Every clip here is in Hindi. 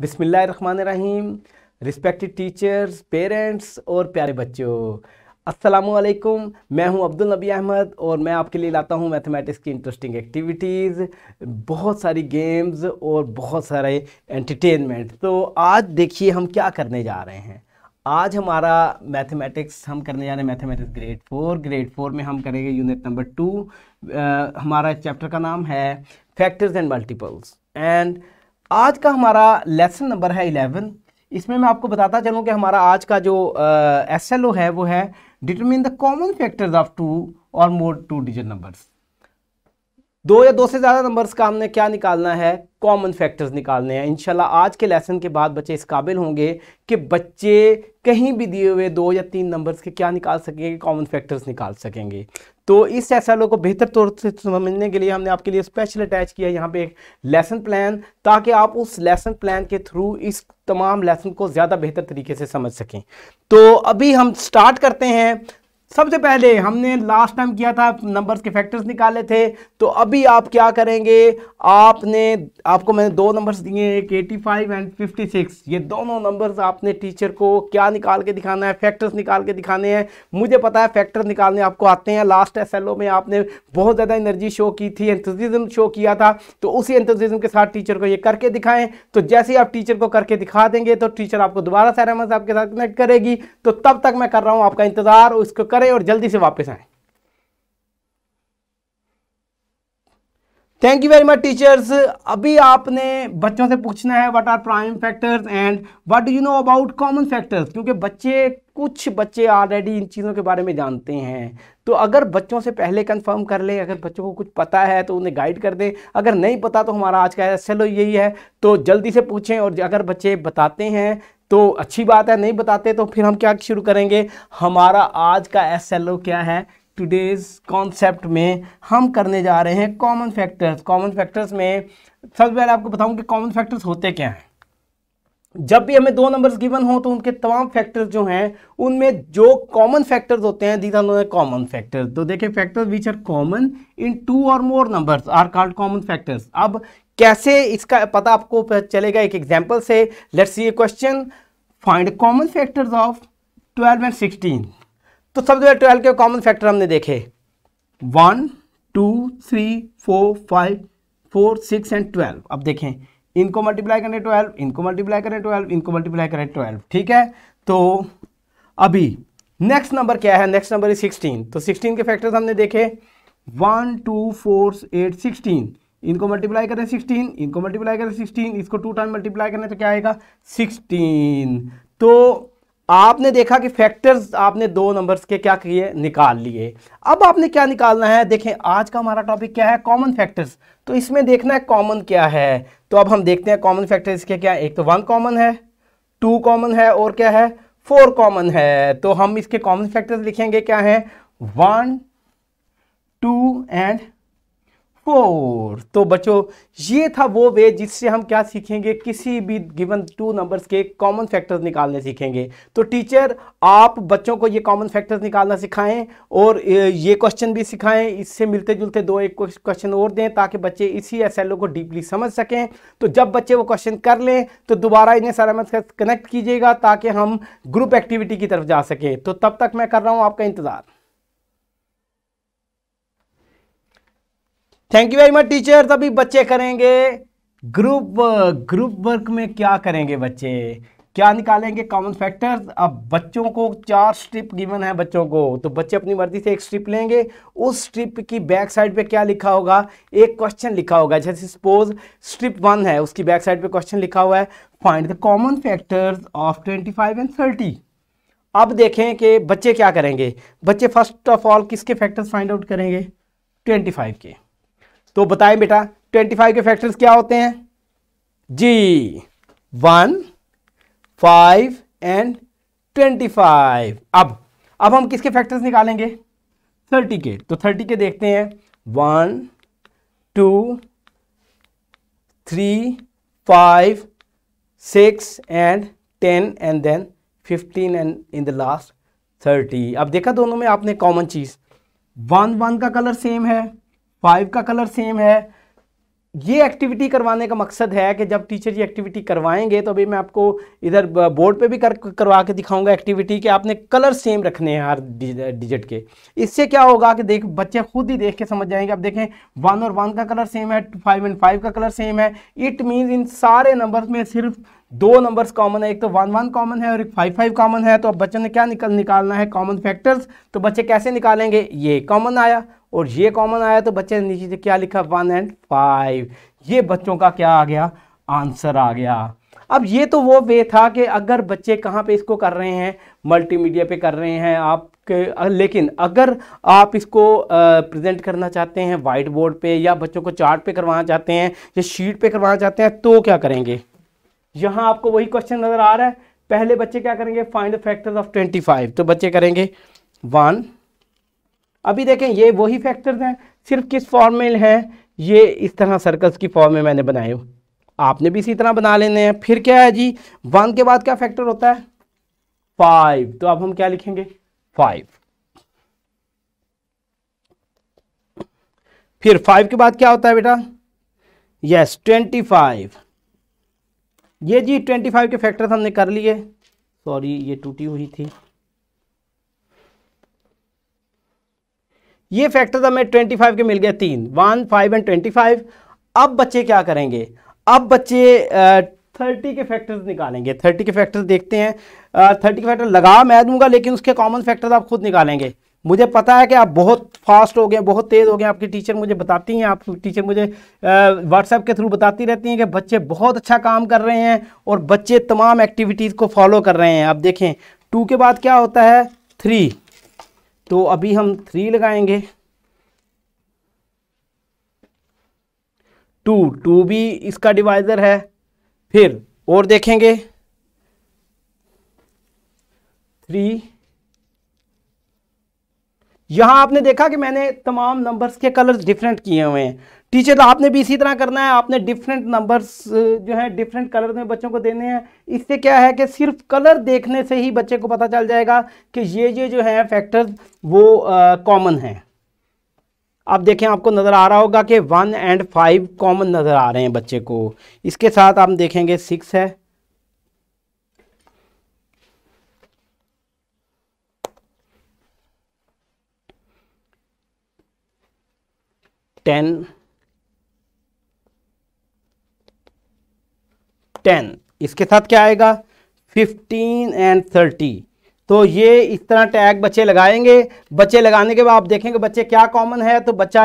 बिसमीम रिस्पेक्टेड टीचर्स पेरेंट्स और प्यारे बच्चों अस्सलाम मैं हूं अब्दुल नबी अहमद और मैं आपके लिए लाता हूं मैथमेटिक्स की इंटरेस्टिंग एक्टिविटीज़ बहुत सारी गेम्स और बहुत सारे एंटरटेनमेंट तो आज देखिए हम क्या करने जा रहे हैं आज हमारा मैथमेटिक्स हम करने जा रहे हैं mathematics grade four grade four में हम करेंगे यूनिट नंबर टू हमारा चैप्टर का नाम है फैक्टर्स एंड मल्टीपल्स एंड आज का हमारा लेसन नंबर है इलेवन इसमें मैं आपको बताता चलूँ कि हमारा आज का जो एस एल ओ है वो है determine the common factors of two or more two digit numbers दो या दो से ज़्यादा नंबर्स का हमने क्या निकालना है कॉमन फैक्टर्स निकालने हैं इंशाल्लाह आज के लेसन के बाद बच्चे इस काबिल होंगे कि बच्चे कहीं भी दिए हुए दो या तीन नंबर्स के क्या निकाल सकेंगे कॉमन फैक्टर्स निकाल सकेंगे तो इस एक्सएलओ को बेहतर तौर से समझने के लिए हमने आपके लिए स्पेशल अटैच किया यहाँ पे एक लेसन प्लान ताकि आप उस लेसन प्लान के थ्रू इस तमाम लेसन को ज़्यादा बेहतर तरीके से समझ सकें तो अभी हम स्टार्ट करते हैं सबसे पहले हमने लास्ट टाइम किया था नंबर्स के फैक्टर्स निकाले थे तो अभी आप क्या करेंगे आपने आपको मैंने दो नंबर्स दिए एक 85 एंड 56 ये दोनों नंबर्स आपने टीचर को क्या निकाल के दिखाना है फैक्टर्स निकाल के दिखाने हैं मुझे पता है फैक्टर निकालने आपको आते हैं लास्ट एस में आपने बहुत ज़्यादा एनर्जी शो की थी एंथम शो किया था तो उसी एंथम के साथ टीचर को ये करके दिखाएं तो जैसे ही आप टीचर को करके दिखा देंगे तो टीचर आपको दोबारा सैरामस आपके साथ कनेक्ट करेगी तो तब तक मैं कर रहा हूँ आपका इंतज़ार उसको करें और जल्दी से वापस आए thank you very much teachers अभी आपने बच्चों से पूछना है what are prime factors and what do you know about common factors क्योंकि बच्चे कुछ बच्चे ऑलरेडी इन चीज़ों के बारे में जानते हैं तो अगर बच्चों से पहले कंफर्म कर ले अगर बच्चों को कुछ पता है तो उन्हें गाइड कर दें अगर नहीं पता तो हमारा आज का चलो यही है तो जल्दी से पूछें और अगर बच्चे बताते हैं तो अच्छी बात है नहीं बताते तो फिर हम क्या शुरू करेंगे हमारा आज का एस क्या है टुडेज कॉन्सेप्ट में हम करने जा रहे हैं कॉमन फैक्टर्स कॉमन फैक्टर्स में सबसे पहले आपको बताऊं कि कॉमन फैक्टर्स होते क्या हैं जब भी हमें दो नंबर्स गिवन हो तो उनके तमाम फैक्टर्स जो हैं उनमें जो कॉमन फैक्टर्स होते हैं दीज आर कॉमन फैक्टर्स तो देखिए factors which are common in two or more numbers are called common factors अब कैसे इसका पता आपको चलेगा एक एग्जाम्पल से let's see a question find common factors of twelve and sixteen तो सब जो है ट्वेल्व के कॉमन फैक्टर हमने देखे one two three four five four six and twelve अब देखें इनको मल्टीप्लाई करें ट्वेल्व इनको मल्टीप्लाई करें ट्वेल्व इनको मल्टीप्लाई करें ट्वेल्व ठीक है तो अभी नेक्स्ट नंबर क्या है नेक्स्ट नंबर इज सिक्सटीन तो सिक्सटीन के फैक्टर्स हमने देखे one two four eight sixteen इनको मल्टीप्लाई करें सिक्सटीन इनको मल्टीप्लाई करें सिक्सटीन इसको टू टाइम मल्टीप्लाई करें तो क्या आएगा सिक्सटीन तो आपने देखा कि फैक्टर्स आपने दो नंबर्स के क्या किए निकाल लिए अब आपने क्या निकालना है देखें आज का हमारा टॉपिक क्या है कॉमन फैक्टर्स तो इसमें देखना है कॉमन क्या है तो अब हम देखते हैं कॉमन फैक्टर्स के क्या एक तो वन कॉमन है टू कॉमन है और क्या है फोर कॉमन है तो हम इसके कॉमन फैक्टर्स लिखेंगे क्या है वन टू एंड स्कोर तो बच्चों ये था वो वे जिससे हम क्या सीखेंगे किसी भी गिवन टू नंबर्स के कॉमन फैक्टर्स निकालने सीखेंगे तो टीचर आप बच्चों को ये कॉमन फैक्टर्स निकालना सिखाएं और ये क्वेश्चन भी सिखाएं इससे मिलते जुलते दो एक क्वेश्चन और दें ताकि बच्चे इसी एस को डीपली समझ सकें तो जब बच्चे वो क्वेश्चन कर लें तो दोबारा इन्हें सारा कनेक्ट कीजिएगा ताकि हम ग्रुप एक्टिविटी की तरफ जा सकें तो तब तक मैं कर रहा हूँ आपका इंतज़ार thank you very much teacher तभी बच्चे करेंगे ग्रुप वर्क ग्रुप वर्क में क्या करेंगे बच्चे क्या निकालेंगे कॉमन फैक्टर अब बच्चों को चार स्ट्रिप गिवन है बच्चों को तो बच्चे अपनी मर्जी से एक स्ट्रिप लेंगे उस स्ट्रिप की बैक साइड पे क्या लिखा होगा एक क्वेश्चन लिखा होगा जैसे सपोज स्ट्रिप वन है उसकी बैक साइड पे क्वेश्चन लिखा हुआ है find the common factors of twenty five and thirty अब देखें कि बच्चे क्या करेंगे बच्चे फर्स्ट ऑफ ऑल किसके फैक्टर्स फाइंड आउट करेंगे ट्वेंटी फाइव के तो बताएं बेटा 25 के फैक्टर्स क्या होते हैं जी वन फाइव एंड 25 अब अब हम किसके फैक्टर्स निकालेंगे 30 के तो 30 के देखते हैं one two three five six and ten and then fifteen and in the last thirty अब देखा दोनों में आपने कॉमन चीज़ वन वन का कलर सेम है फाइव का कलर सेम है ये एक्टिविटी करवाने का मकसद है कि जब टीचर ये एक्टिविटी करवाएंगे तो अभी मैं आपको इधर बोर्ड पे भी कर करवा के दिखाऊंगा एक्टिविटी कि आपने कलर सेम रखने हैं हर डिजिट के इससे क्या होगा कि देख बच्चे खुद ही देख के समझ जाएंगे आप देखें वन और वन का कलर सेम है फाइव एंड फाइव का कलर सेम है इट मीन्स इन सारे नंबर में सिर्फ दो नंबर्स कॉमन है एक तो वन वन कॉमन है और एक फाइव फाइव कॉमन है तो अब बच्चों ने क्या निकल निकालना है कॉमन फैक्टर्स तो बच्चे कैसे निकालेंगे ये कॉमन आया और ये कॉमन आया तो बच्चे ने नीचे से क्या लिखा वन एंड फाइव ये बच्चों का क्या आ गया आंसर आ गया अब ये तो वो वे था कि अगर बच्चे कहाँ पे इसको कर रहे हैं मल्टीमीडिया पे कर रहे हैं आप के, लेकिन अगर आप इसको प्रेजेंट करना चाहते हैं वाइट बोर्ड पे या बच्चों को चार्ट पे करवाना चाहते हैं या शीट पे करवाना चाहते हैं तो क्या करेंगे यहां आपको वही क्वेश्चन नजर आ रहा है पहले बच्चे क्या करेंगे फाइंड द फैक्टर्स ऑफ 25 तो बच्चे करेंगे वन अभी देखें ये वही फैक्टर्स हैं सिर्फ किस फॉर्म में है ये इस तरह सर्कल्स की फॉर्म में मैंने बनाए हो आपने भी इसी तरह बना लेने हैं फिर क्या है जी वन के बाद क्या फैक्टर होता है फाइव तो अब हम क्या लिखेंगे फाइव फिर फाइव के बाद क्या होता है बेटा यस ट्वेंटी फाइव ये जी ट्वेंटी फाइव के फैक्टर्स हमने कर लिए सॉरी ये टूटी हुई थी ये फैक्टर्स हमें ट्वेंटी फाइव के मिल गए तीन one five and twenty five अब बच्चे क्या करेंगे अब बच्चे थर्टी के फैक्टर्स निकालेंगे थर्टी के फैक्टर्स देखते हैं थर्टी के फैक्टर लगा मैं दूंगा लेकिन उसके कॉमन फैक्टर्स आप खुद निकालेंगे मुझे पता है कि आप बहुत फास्ट हो गए बहुत तेज़ हो गए आपकी टीचर मुझे बताती हैं आप टीचर मुझे व्हाट्सएप के थ्रू बताती रहती हैं कि बच्चे बहुत अच्छा काम कर रहे हैं और बच्चे तमाम एक्टिविटीज़ को फॉलो कर रहे हैं आप देखें टू के बाद क्या होता है थ्री तो अभी हम थ्री लगाएंगे टू टू भी इसका डिवाइज़र है फिर और देखेंगे थ्री यहाँ आपने देखा कि मैंने तमाम नंबर्स के कलर्स डिफरेंट किए हुए हैं टीचर तो आपने भी इसी तरह करना है आपने डिफरेंट नंबर्स जो है डिफरेंट कलर में बच्चों को देने हैं इससे क्या है कि सिर्फ कलर देखने से ही बच्चे को पता चल जाएगा कि ये ये जो है फैक्टर्स वो कॉमन हैं आप देखें आपको नज़र आ रहा होगा कि वन एंड फाइव कॉमन नज़र आ रहे हैं बच्चे को इसके साथ आप देखेंगे सिक्स है टेन टेन इसके साथ क्या आएगा फिफ्टीन एंड थर्टी तो ये इस तरह टैग बच्चे लगाएंगे बच्चे लगाने के बाद आप देखेंगे बच्चे क्या कॉमन है तो बच्चा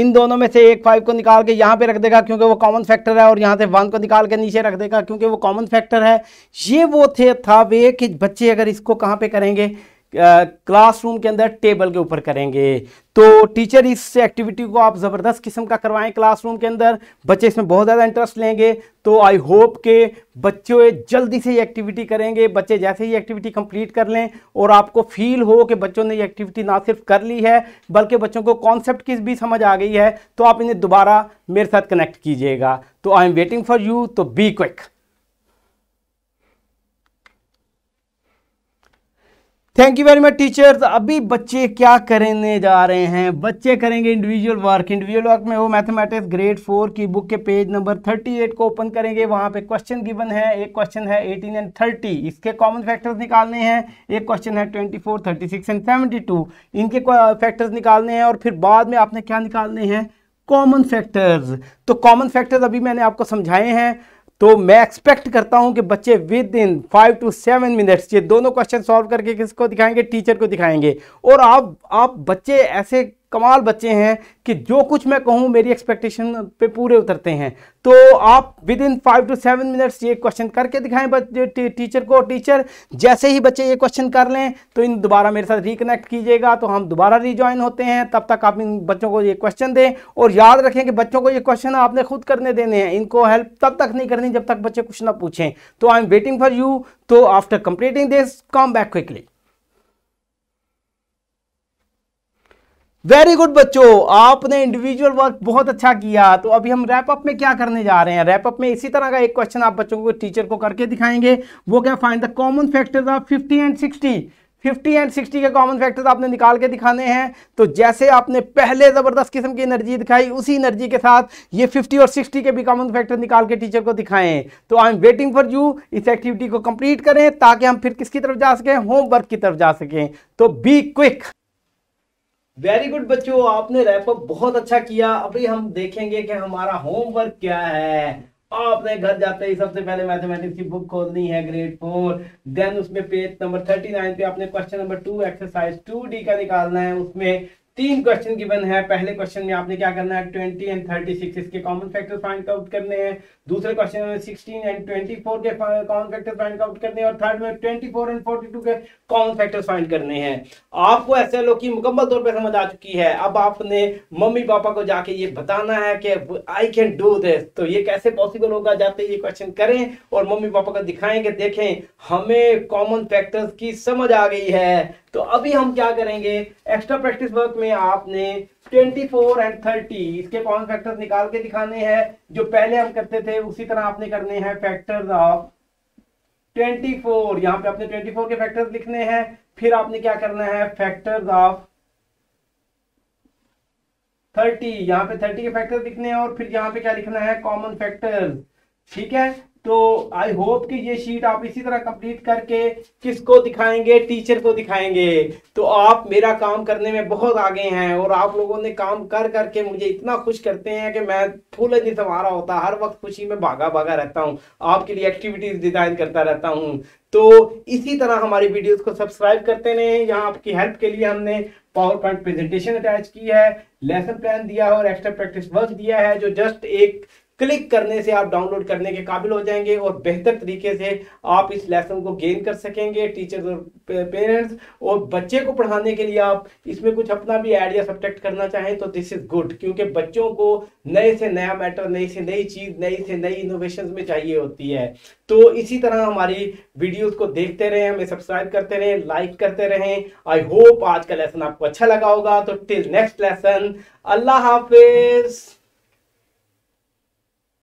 इन दोनों में से एक फाइव को निकाल के यहाँ पे रख देगा क्योंकि वो कॉमन फैक्टर है और यहाँ से वन को निकाल के नीचे रख देगा क्योंकि वो कॉमन फैक्टर है ये वो थे था वे कि बच्चे अगर इसको कहाँ पे करेंगे क्लासरूम के अंदर टेबल के ऊपर करेंगे तो टीचर इस एक्टिविटी को आप ज़बरदस्त किस्म का करवाएं क्लासरूम के अंदर बच्चे इसमें बहुत ज़्यादा इंटरेस्ट लेंगे तो आई होप के बच्चे जल्दी से ये एक्टिविटी करेंगे बच्चे जैसे ही एक्टिविटी कंप्लीट कर लें और आपको फील हो कि बच्चों ने ये एक्टिविटी ना सिर्फ कर ली है बल्कि बच्चों को कॉन्सेप्ट की भी समझ आ गई है तो आप इन्हें दोबारा मेरे साथ कनेक्ट कीजिएगा तो I am waiting for you तो be quick thank you very much teachers अभी बच्चे क्या करने जा रहे हैं बच्चे करेंगे इंडिविजुअल वर्क इंडिविजुअल वर्क में वो मैथमेटिक्स ग्रेड फोर की बुक के पेज नंबर थर्टी एट को ओपन करेंगे वहाँ पे क्वेश्चन गिवन है एक क्वेश्चन है एटीन एंड थर्टी इसके कॉमन फैक्टर्स निकालने हैं एक क्वेश्चन है twenty four thirty six and seventy two इनके फैक्टर्स निकालने हैं और फिर बाद में आपने क्या निकालने हैं कॉमन फैक्टर्स तो कॉमन फैक्टर्स अभी मैंने आपको समझाए हैं तो मैं एक्सपेक्ट करता हूं कि बच्चे within five to seven minutes ये दोनों क्वेश्चन सॉल्व करके किसको दिखाएंगे टीचर को दिखाएंगे और आप आप बच्चे ऐसे कमाल बच्चे हैं कि जो कुछ मैं कहूँ मेरी एक्सपेक्टेशन पे पूरे उतरते हैं तो आप within five to seven minutes ये क्वेश्चन करके दिखाएं बच्चे टीचर को टीचर जैसे ही बच्चे ये क्वेश्चन कर लें तो इन दोबारा मेरे साथ रिकनेक्ट कीजिएगा तो हम दोबारा रिज्वाइन होते हैं तब तक आप इन बच्चों को ये क्वेश्चन दें और याद रखें कि बच्चों को ये क्वेश्चन आपने खुद करने देने हैं इनको हेल्प तब तक नहीं करनी जब तक बच्चे कुछ ना पूछें तो I am waiting for you तो after completing this come back quickly very good बच्चों आपने इंडिविजुअल वर्क बहुत अच्छा किया तो अभी हम रैपअप में क्या करने जा रहे हैं रैपअप में इसी तरह का एक क्वेश्चन आप बच्चों को टीचर को करके दिखाएंगे वो क्या find the common factors of 50 and 60 fifty and sixty के कॉमन फैक्टर्स आपने निकाल के दिखाने हैं तो जैसे आपने पहले ज़बरदस्त किस्म की एनर्जी दिखाई उसी एनर्जी के साथ ये फिफ्टी और सिक्सटी के भी कॉमन फैक्टर निकाल के टीचर को दिखाएं तो I am waiting for you इस एक्टिविटी को कंप्लीट करें ताकि हम फिर किसकी तरफ जा सकें होमवर्क की तरफ जा सकें तो बी क्विक वेरी गुड बच्चों आपने रैपअप बहुत अच्छा किया अभी हम देखेंगे कि हमारा होमवर्क क्या है आपने घर जाते ही सबसे पहले मैथमेटिक्स की बुक खोलनी है ग्रेड फोर देन उसमें पेज नंबर थर्टी नाइन पे आपने question number two exercise two D का निकालना है उसमें तीन क्वेश्चन गिवन है पहले क्वेश्चन में आपने क्या करना है ट्वेंटी एंड थर्टी सिक्स इसके कॉमन फैक्टर फाइंड आउट करने हैं दूसरे क्वेश्चन में सिक्सटीन एंड ट्वेंटी फोर के कॉमन फैक्टर फाइंड आउट करने हैं और थर्ड में twenty four and forty two के कॉमन फैक्टर फाइंड करने हैं आपको ऐसे लोग की मुकम्मल तौर पर समझ आ चुकी है अब आपने मम्मी पापा को जाके ये बताना है कि आई कैन डू दिस तो ये कैसे पॉसिबल होगा जाते ये क्वेश्चन करें और मम्मी पापा को दिखाएंगे देखें हमें कॉमन फैक्टर्स की समझ आ गई है तो अभी हम क्या करेंगे एक्स्ट्रा प्रैक्टिस वर्क में आपने 24 एंड 30 इसके कौन फैक्टर्स निकाल के दिखाने हैं जो पहले हम करते थे उसी तरह आपने करने हैं फैक्टर्स ऑफ 24 यहां पे आपने 24 के फैक्टर्स लिखने हैं फिर आपने क्या करना है फैक्टर्स ऑफ 30 यहां पे 30 के फैक्टर्स लिखने हैं और फिर यहां पे क्या लिखना है कॉमन फैक्टर्स ठीक है तो आई होप कि ये शीट आप इसी तरह कंप्लीट करके किसको दिखाएंगे टीचर को दिखाएंगे तो आप मेरा काम करने में बहुत आगे हैं और आप लोगों ने काम कर करके मुझे इतना खुश करते हैं कि मैं फूल नहीं संवारा होता हर वक्त खुशी में भागा भागा रहता हूँ आपके लिए एक्टिविटीज डिजाइन करता रहता हूँ तो इसी तरह हमारी वीडियोस को सब्सक्राइब करते रहे यहाँ आपकी हेल्प के लिए हमने पावर पॉइंट प्रेजेंटेशन अटैच की है लेसन प्लान दिया है और एक्स्ट्रा प्रैक्टिस वर्क दिया है जो जस्ट एक क्लिक करने से आप डाउनलोड करने के काबिल हो जाएंगे और बेहतर तरीके से आप इस लेसन को गेन कर सकेंगे टीचर्स और पेरेंट्स और बच्चे को पढ़ाने के लिए आप इसमें कुछ अपना भी ऐड या सब्जेक्ट करना चाहें तो दिस इज़ गुड क्योंकि बच्चों को नए से नया मैटर नई से नई चीज़ नई से नई इनोवेशन में चाहिए होती है तो इसी तरह हमारी वीडियोज को देखते रहें हमें सब्सक्राइब करते रहें लाइक करते रहें आई होप आज का लेसन आपको अच्छा लगा होगा तो टिल नेक्स्ट लेसन अल्लाह हाफिज़